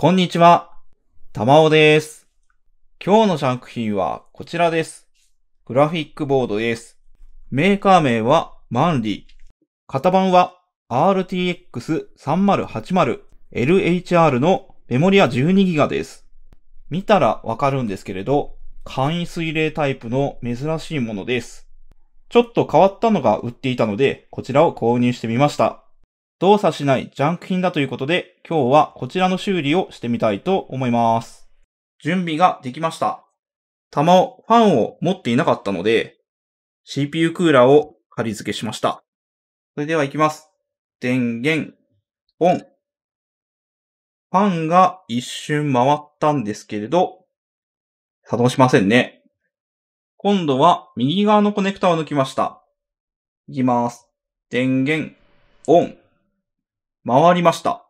こんにちは。たまおです。今日の作品はこちらです。グラフィックボードです。メーカー名はマンリー。型番は RTX3080LHR のメモリア 12GB です。見たらわかるんですけれど、簡易水冷タイプの珍しいものです。ちょっと変わったのが売っていたので、こちらを購入してみました。動作しないジャンク品だということで、今日はこちらの修理をしてみたいと思います。準備ができました。玉を、ファンを持っていなかったので、CPU クーラーを仮付けしました。それでは行きます。電源、オン。ファンが一瞬回ったんですけれど、作動しませんね。今度は右側のコネクタを抜きました。行きます。電源、オン。回りました。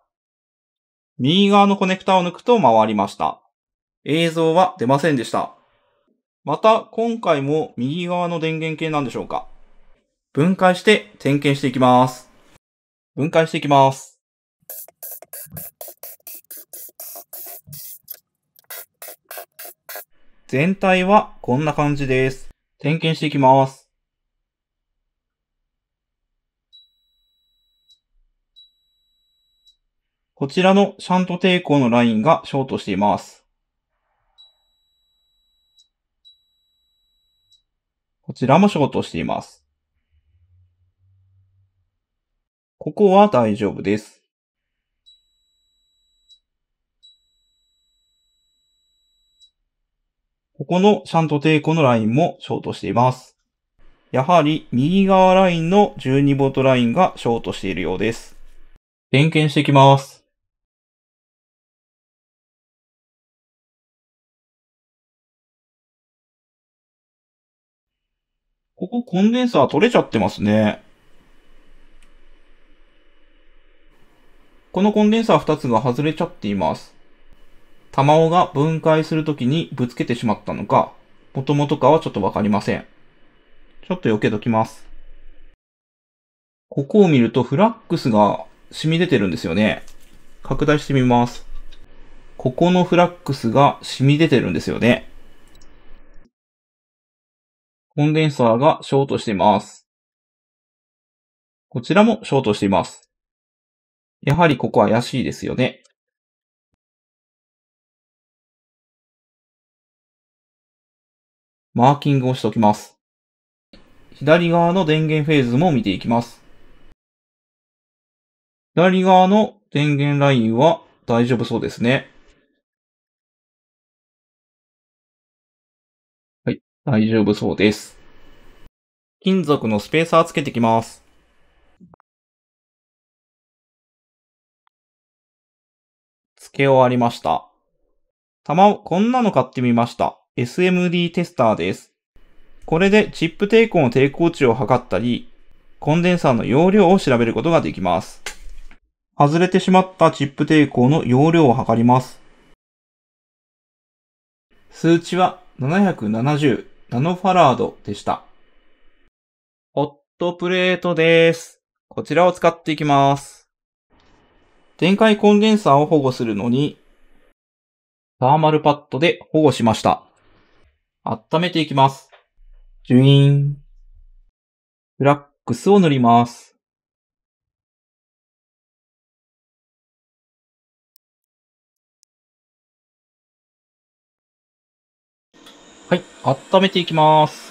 右側のコネクタを抜くと回りました。映像は出ませんでした。また、今回も右側の電源系なんでしょうか分解して点検していきます。分解していきます。全体はこんな感じです。点検していきます。こちらのシャント抵抗のラインがショートしています。こちらもショートしています。ここは大丈夫です。ここのシャント抵抗のラインもショートしています。やはり右側ラインの 12V ラインがショートしているようです。点検していきます。ここコンデンサー取れちゃってますね。このコンデンサー2つが外れちゃっています。卵が分解するときにぶつけてしまったのか、元々かはちょっとわかりません。ちょっと避けときます。ここを見るとフラックスが染み出てるんですよね。拡大してみます。ここのフラックスが染み出てるんですよね。コンデンサーがショートしています。こちらもショートしています。やはりここ怪しいですよね。マーキングをしておきます。左側の電源フェーズも見ていきます。左側の電源ラインは大丈夫そうですね。大丈夫そうです。金属のスペーサーつけてきます。付け終わりました。玉を、こんなの買ってみました。SMD テスターです。これでチップ抵抗の抵抗値を測ったり、コンデンサーの容量を調べることができます。外れてしまったチップ抵抗の容量を測ります。数値は770ナノファラードでした。ホットプレートです。こちらを使っていきます。展開コンデンサーを保護するのに、サーマルパッドで保護しました。温めていきます。ジュイーン。フラックスを塗ります。はい、温めていきます。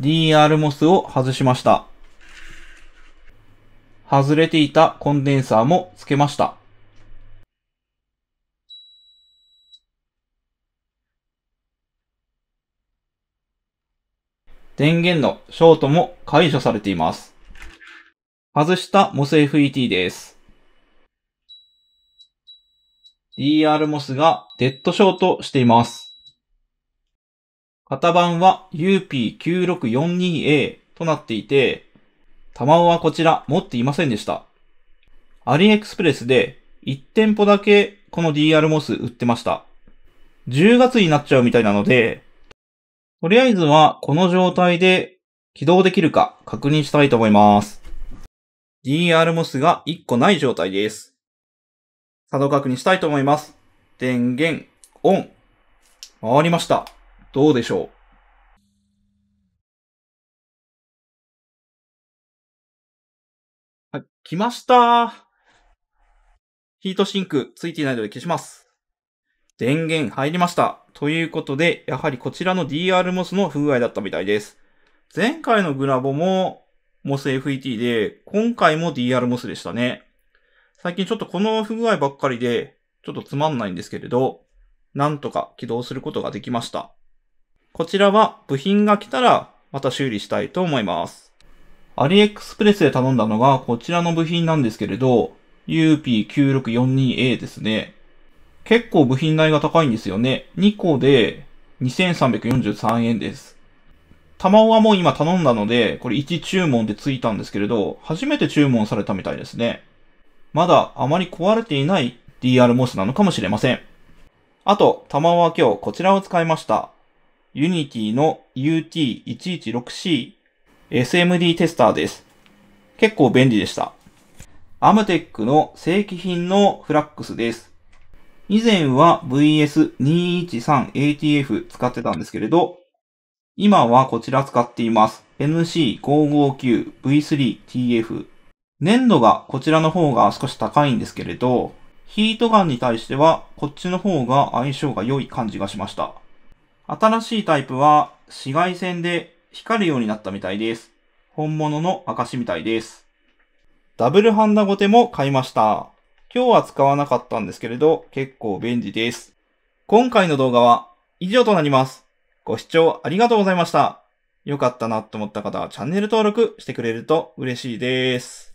DRMOS を外しました。外れていたコンデンサーも付けました。電源のショートも解除されています。外した MOSFET です。DRMOS がデッドショートしています。型番は UP9642A となっていて、玉尾はこちら持っていませんでした。アリエクスプレスで1店舗だけこの DR モス売ってました。10月になっちゃうみたいなので、とりあえずはこの状態で起動できるか確認したいと思います。DR モスが1個ない状態です。作動確認したいと思います。電源、オン。回りました。どうでしょうはい、来ましたヒートシンクついていないので消します。電源入りました。ということで、やはりこちらの DRMOS の不具合だったみたいです。前回のグラボも MOSFET で、今回も DRMOS でしたね。最近ちょっとこの不具合ばっかりで、ちょっとつまんないんですけれど、なんとか起動することができました。こちらは部品が来たらまた修理したいと思います。アリエクスプレスで頼んだのがこちらの部品なんですけれど、UP9642A ですね。結構部品代が高いんですよね。2個で2343円です。卵はもう今頼んだので、これ1注文でついたんですけれど、初めて注文されたみたいですね。まだあまり壊れていない DR モスなのかもしれません。あと、玉は今日こちらを使いました。Unity の UT116C SMD テスターです。結構便利でした。アムテックの正規品のフラックスです。以前は VS213ATF 使ってたんですけれど、今はこちら使っています。NC559V3TF。粘度がこちらの方が少し高いんですけれど、ヒートガンに対してはこっちの方が相性が良い感じがしました。新しいタイプは紫外線で光るようになったみたいです。本物の証みたいです。ダブルハンダゴテも買いました。今日は使わなかったんですけれど、結構便利です。今回の動画は以上となります。ご視聴ありがとうございました。良かったなと思った方はチャンネル登録してくれると嬉しいです。